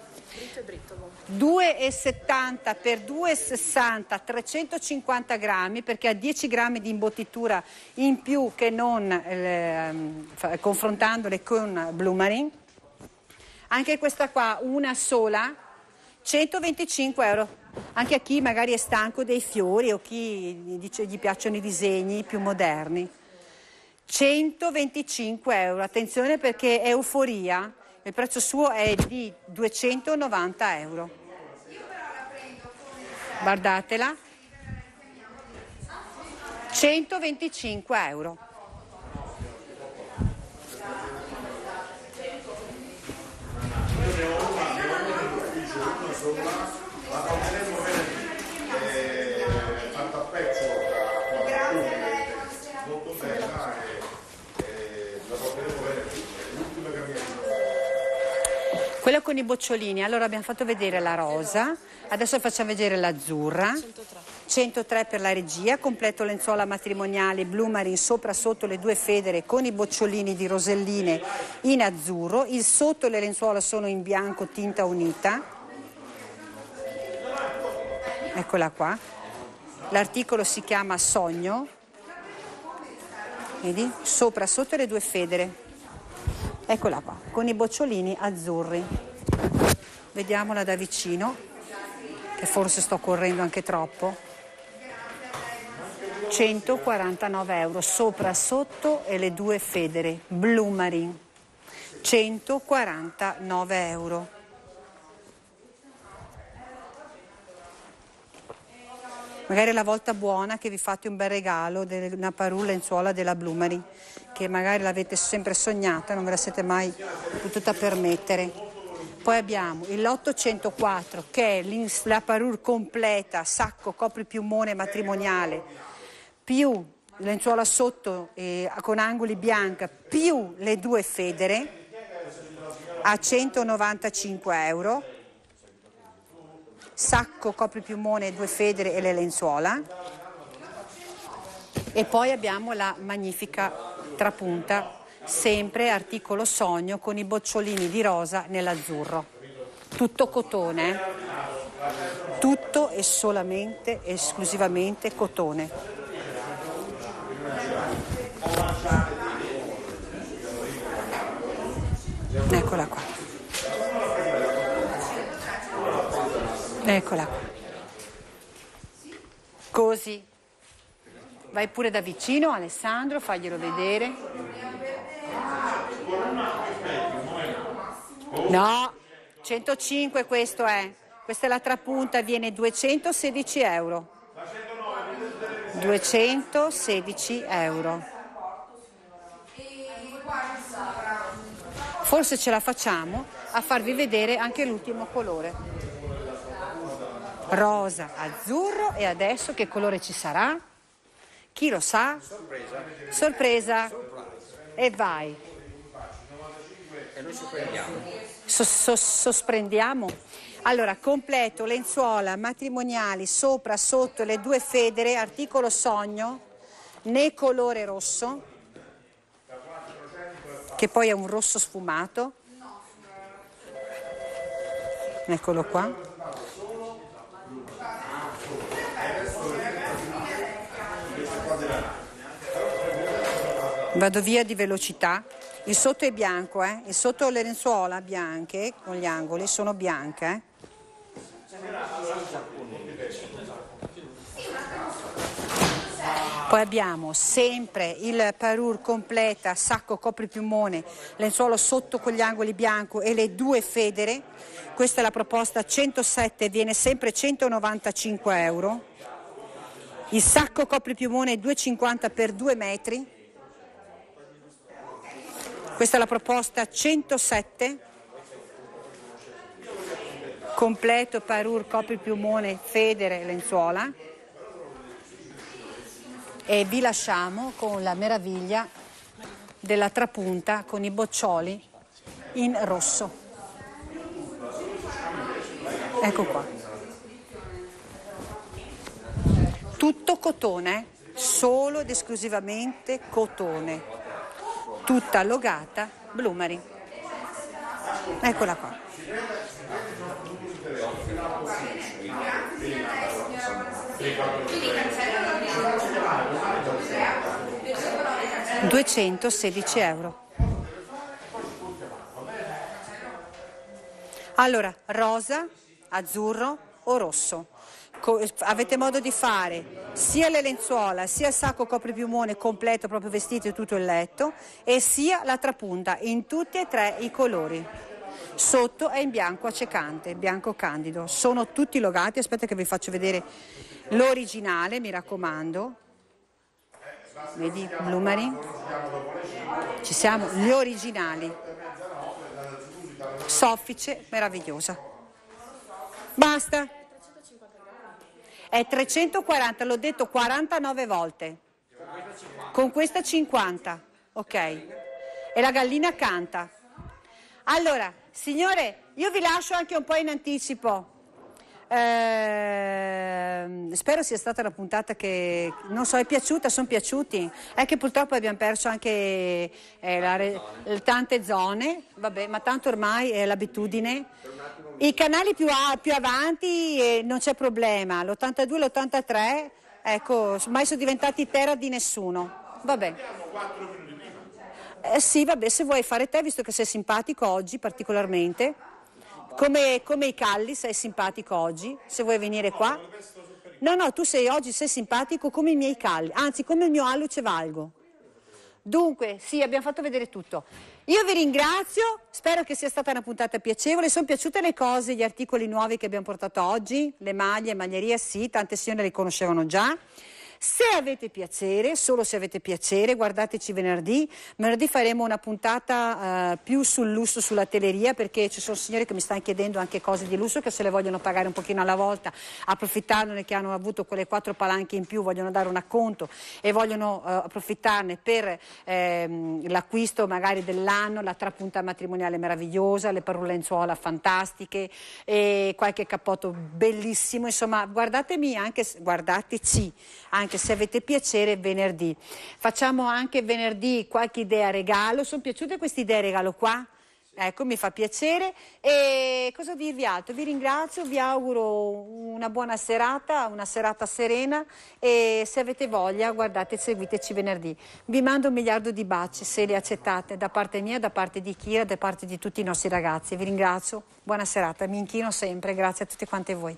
2,70 per 2,60, 350 grammi, perché ha 10 grammi di imbottitura in più che non eh, confrontandole con Blue Marine. Anche questa qua, una sola, 125 euro. Anche a chi magari è stanco dei fiori o chi dice, gli piacciono i disegni più moderni. 125 euro, attenzione perché è euforia, il prezzo suo è di 290 euro. Guardatela. 125 euro. giornata la porteremo venerdì eh, fatta a pezzo da quadrature molto bella e, eh, e eh, la porteremo venerdì l'ultima camminata quella con i bocciolini allora abbiamo fatto vedere la rosa adesso facciamo vedere l'azzurra 103 per la regia, completo lenzuola matrimoniale, blu marine sopra sotto le due federe con i bocciolini di roselline in azzurro, il sotto e le lenzuola sono in bianco tinta unita. Eccola qua. L'articolo si chiama Sogno. Vedi? Sopra, sotto le due federe. Eccola qua, con i bocciolini azzurri. Vediamola da vicino, che forse sto correndo anche troppo. 149 euro, sopra, sotto e le due federe. Blue Marine. 149 euro. Magari è la volta buona che vi fate un bel regalo, una parù lenzuola della Blumari, che magari l'avete sempre sognata, non ve la siete mai potuta permettere. Poi abbiamo il lotto 104 che è la parure completa, sacco, copri piumone matrimoniale, più lenzuola sotto eh, con angoli bianca, più le due federe a 195 euro sacco, copripiumone, due federe e le lenzuola. E poi abbiamo la magnifica trapunta, sempre articolo sogno con i bocciolini di rosa nell'azzurro. Tutto cotone, tutto e solamente, esclusivamente cotone. Eccola qua. Eccola Così. Vai pure da vicino, Alessandro, faglielo vedere. No, 105 questo è. Questa è la trapunta, viene 216 euro. 216 euro. Forse ce la facciamo a farvi vedere anche l'ultimo colore rosa, azzurro e adesso che colore ci sarà? Chi lo sa? Sorpresa. Sorpresa. E vai. E sosprendiamo. Allora, completo, lenzuola, matrimoniali, sopra, sotto, le due federe, articolo sogno, né colore rosso, che poi è un rosso sfumato. Eccolo qua. Vado via di velocità. Il sotto è bianco, eh? Il sotto le lenzuola bianche con gli angoli sono bianche. Eh? Poi abbiamo sempre il parure completa, sacco copripiumone, lenzuolo sotto con gli angoli bianco e le due federe. Questa è la proposta 107, viene sempre 195 euro. Il sacco copripiumone 2,50 per 2 metri questa è la proposta 107. Completo, parur, copri, piumone, federe, lenzuola. E vi lasciamo con la meraviglia della trapunta con i boccioli in rosso. Ecco qua. Tutto cotone, solo ed esclusivamente cotone tutta logata, Blumari. Eccola qua. Duecentosedici euro. Allora, rosa, azzurro o rosso? avete modo di fare sia le lenzuola sia il sacco copripiumone completo proprio vestito e tutto il letto e sia la trapunta in tutti e tre i colori. Sotto è in bianco accecante, bianco candido. Sono tutti logati, aspetta che vi faccio vedere l'originale, mi raccomando. Vedi, numeri? Ci siamo, gli originali. Soffice, meravigliosa. Basta. È 340, l'ho detto 49 volte. Con questa 50. Ok. E la gallina canta. Allora, signore, io vi lascio anche un po' in anticipo. Eh, spero sia stata la puntata che non so, è piaciuta, sono piaciuti. È che purtroppo abbiamo perso anche eh, la, tante zone, vabbè, ma tanto ormai è l'abitudine. I canali più, a, più avanti eh, non c'è problema, l'82 e l'83, ecco, mai sono diventati terra di nessuno. Vabbè. Eh, sì, vabbè, se vuoi fare te, visto che sei simpatico oggi particolarmente, come, come i Calli sei simpatico oggi, se vuoi venire qua. No, no, tu sei oggi sei simpatico come i miei Calli, anzi come il mio Alluce Valgo. Dunque, sì, abbiamo fatto vedere tutto. Io vi ringrazio, spero che sia stata una puntata piacevole, sono piaciute le cose, gli articoli nuovi che abbiamo portato oggi, le maglie, maglierie sì, tante signore le conoscevano già. Se avete piacere, solo se avete piacere, guardateci venerdì. Venerdì faremo una puntata eh, più sul lusso, sulla teleria, perché ci sono signori che mi stanno chiedendo anche cose di lusso che se le vogliono pagare un pochino alla volta, approfittandone che hanno avuto quelle quattro palanche in più, vogliono dare un acconto e vogliono eh, approfittarne per ehm, l'acquisto magari dell'anno, la trapunta matrimoniale meravigliosa, le parolenzuola fantastiche e qualche cappotto bellissimo. Insomma, guardatemi anche, guardateci anche anche se avete piacere venerdì. Facciamo anche venerdì qualche idea regalo. Sono piaciute queste idee regalo qua? Ecco, mi fa piacere. E cosa dirvi altro? Vi ringrazio, vi auguro una buona serata, una serata serena e se avete voglia guardate, e seguiteci venerdì. Vi mando un miliardo di baci se li accettate da parte mia, da parte di Kira, da parte di tutti i nostri ragazzi. Vi ringrazio, buona serata, mi inchino sempre, grazie a tutti quanti voi.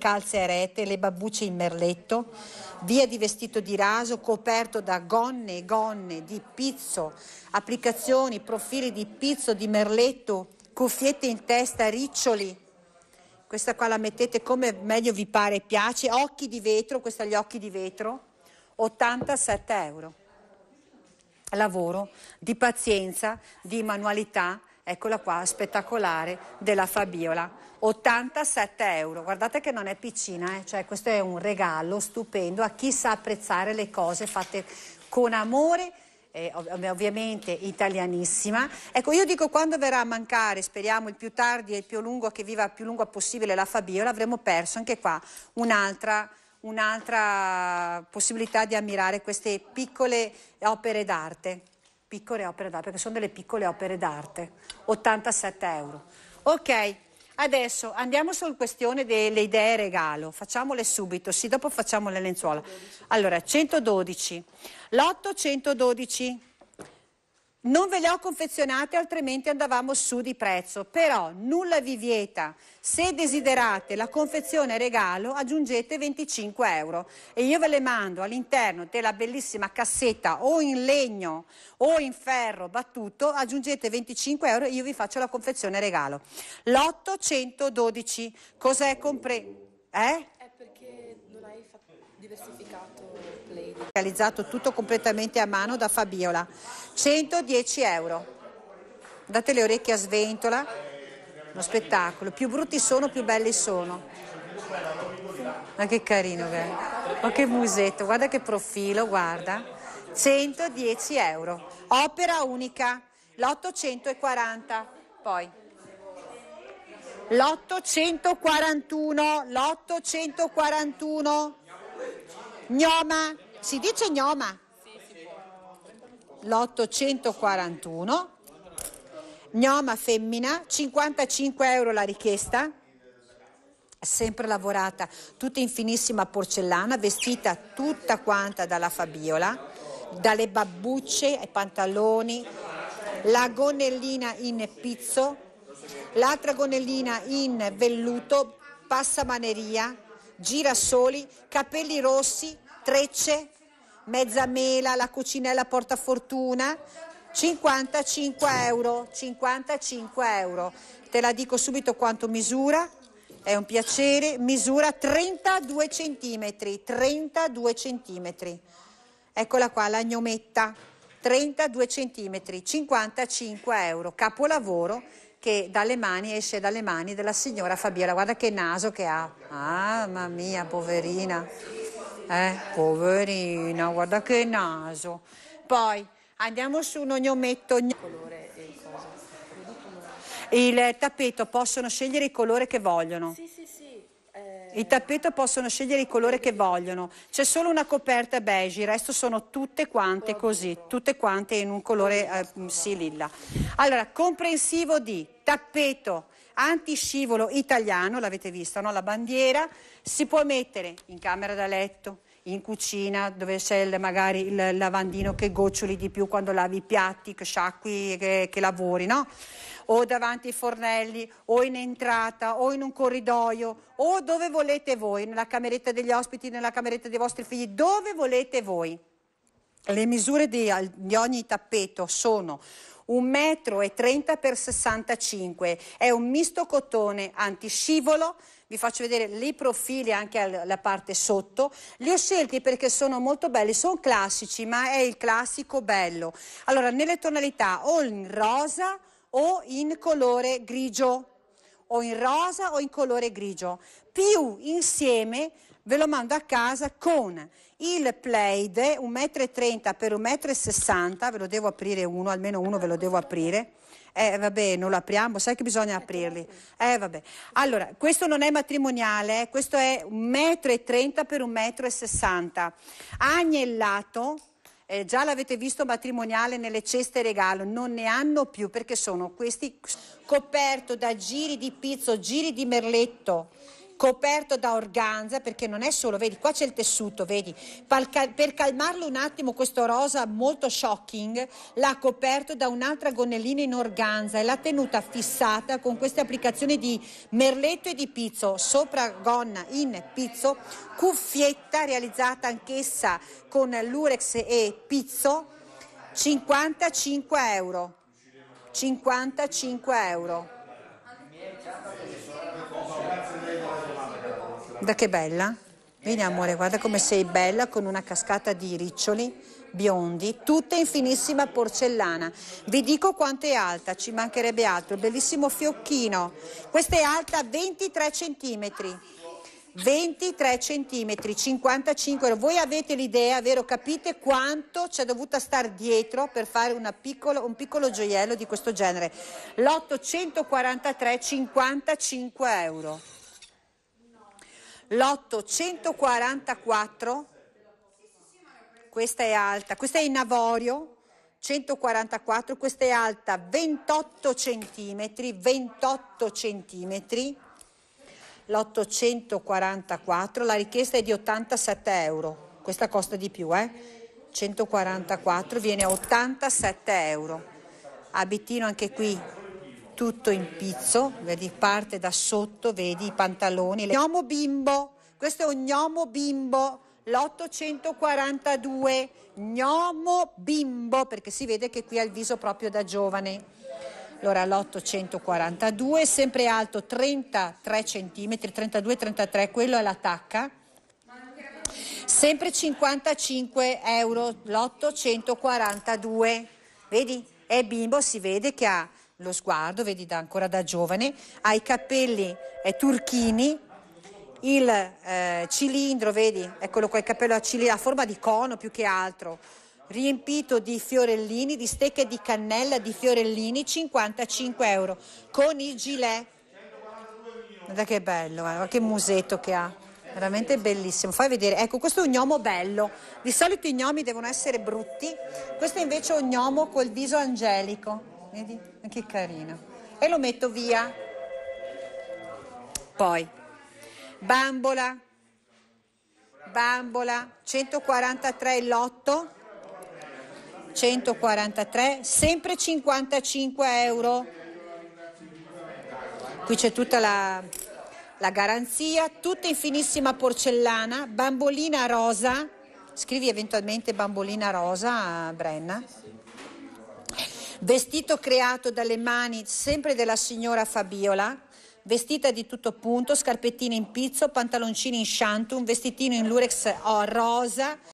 calze a rete, le babbucce in merletto, via di vestito di raso coperto da gonne e gonne di pizzo, applicazioni, profili di pizzo, di merletto, cuffiette in testa, riccioli. Questa qua la mettete come meglio vi pare e piace, occhi di vetro, questa gli occhi di vetro, 87 euro lavoro, di pazienza, di manualità, eccola qua, spettacolare, della Fabiola. 87 euro, guardate che non è piccina, eh? cioè questo è un regalo stupendo a chi sa apprezzare le cose fatte con amore eh, ovviamente italianissima. Ecco, io dico quando verrà a mancare, speriamo il più tardi e il più lungo, che viva il più lungo possibile la Fabiola, avremo perso anche qua un'altra un possibilità di ammirare queste piccole opere d'arte piccole opere d'arte, perché sono delle piccole opere d'arte, 87 euro. Ok, adesso andiamo sulla questione delle idee regalo, facciamole subito, sì, dopo facciamo le lenzuola. Allora, 112, l'812. Non ve le ho confezionate altrimenti andavamo su di prezzo, però nulla vi vieta. Se desiderate la confezione regalo aggiungete 25 euro e io ve le mando all'interno della bellissima cassetta o in legno o in ferro battuto, aggiungete 25 euro e io vi faccio la confezione regalo. L'812 cos'è compreso? Eh? Realizzato tutto completamente a mano da Fabiola. 110 euro. Date le orecchie a sventola, uno spettacolo. Più brutti sono, più belli sono. Ma che carino che è. Ma che musetto, guarda che profilo, guarda. 110 euro. Opera unica, l'840. Poi l'841, l'841, Gnoma si dice gnoma? L'841. Gnoma femmina, 55 euro la richiesta sempre lavorata, tutta in finissima porcellana, vestita tutta quanta dalla Fabiola, dalle babbucce ai pantaloni, la gonnellina in pizzo, l'altra gonnellina in velluto, passamaneria, girasoli, capelli rossi, trecce, mezza mela, la cucinella fortuna, 55 euro, 55 euro. Te la dico subito quanto misura, è un piacere, misura 32 centimetri, 32 centimetri. Eccola qua, la gnometta, 32 centimetri, 55 euro, capolavoro che dalle mani esce dalle mani della signora Fabiola. Guarda che naso che ha. Ah, mamma mia, poverina. Eh, poverina, guarda che naso. Poi andiamo su un ognometto. Il colore e il coso. Il eh, tappeto possono scegliere il colore che vogliono. Sì, sì, sì. Eh. Il tappeto possono scegliere il colore che vogliono. C'è solo una coperta beige, il resto sono tutte quante così, tutte quante in un colore eh, sì lilla. Allora, comprensivo di tappeto, antiscivolo italiano, l'avete visto, no? la bandiera, si può mettere in camera da letto, in cucina dove c'è il, magari il lavandino che goccioli di più quando lavi i piatti, che sciacqui, che, che lavori, no? O davanti ai fornelli, o in entrata, o in un corridoio, o dove volete voi, nella cameretta degli ospiti, nella cameretta dei vostri figli, dove volete voi. Le misure di, di ogni tappeto sono 1,30 m per 65 è un misto cottone antiscivolo vi faccio vedere i profili anche alla parte sotto li ho scelti perché sono molto belli sono classici ma è il classico bello allora nelle tonalità o in rosa o in colore grigio o in rosa o in colore grigio più insieme ve lo mando a casa con il Pleide 1,30 m per 1,60 m, ve lo devo aprire uno, almeno uno ve lo devo aprire. Eh vabbè, non lo apriamo, sai che bisogna aprirli. Eh vabbè. Allora, questo non è matrimoniale, eh? questo è 1,30 m per 1,60 m. Agnellato, eh, già l'avete visto matrimoniale nelle ceste regalo, non ne hanno più perché sono questi coperto da giri di pizzo, giri di merletto coperto da organza, perché non è solo, vedi, qua c'è il tessuto, vedi, per calmarlo un attimo questo rosa molto shocking, l'ha coperto da un'altra gonnellina in organza e l'ha tenuta fissata con queste applicazioni di merletto e di pizzo, sopra gonna in pizzo, cuffietta realizzata anch'essa con lurex e pizzo, 55 euro. 55 euro. Guarda che bella? Vieni amore, guarda come sei bella con una cascata di riccioli biondi, tutta in finissima porcellana. Vi dico quanto è alta, ci mancherebbe altro, bellissimo fiocchino. Questa è alta 23 cm. 23 cm, 55 euro. Voi avete l'idea, vero? Capite quanto c'è dovuta stare dietro per fare piccolo, un piccolo gioiello di questo genere. L'843, 55 euro. Lotto 144, questa è alta, questa è in avorio, 144, questa è alta 28 centimetri, 28 centimetri, lotto 144, la richiesta è di 87 euro, questa costa di più, eh? 144 viene a 87 euro. Abitino anche qui tutto in pizzo, vedi, parte da sotto, vedi i pantaloni. Gnomo bimbo, questo è un gnomo bimbo, l'842, gnomo bimbo, perché si vede che qui ha il viso proprio da giovane. Allora l'842, sempre alto 33 cm, 32-33, quello è la tacca. Sempre 55 euro, l'842. Vedi? È bimbo, si vede che ha lo sguardo, vedi da, ancora da giovane, ha i capelli eh, turchini, il eh, cilindro, vedi, eccolo qua, il capello a, cilindro, a forma di cono più che altro, riempito di fiorellini, di stecche di cannella, di fiorellini, 55 euro, con il gilet. Guarda che bello, guarda che musetto che ha. Veramente bellissimo, fai vedere, ecco questo è un gnomo bello, di solito i gnomi devono essere brutti, questo invece è un gnomo col viso angelico, vedi? Che carino. E lo metto via. Poi, bambola, bambola, 143 lotto, 143, sempre 55 euro. Qui c'è tutta la, la garanzia, tutta in finissima porcellana, bambolina rosa, scrivi eventualmente bambolina rosa, Brenna vestito creato dalle mani sempre della signora Fabiola, vestita di tutto punto, scarpettine in pizzo, pantaloncini in shantum, vestitino in lurex eh, rosa,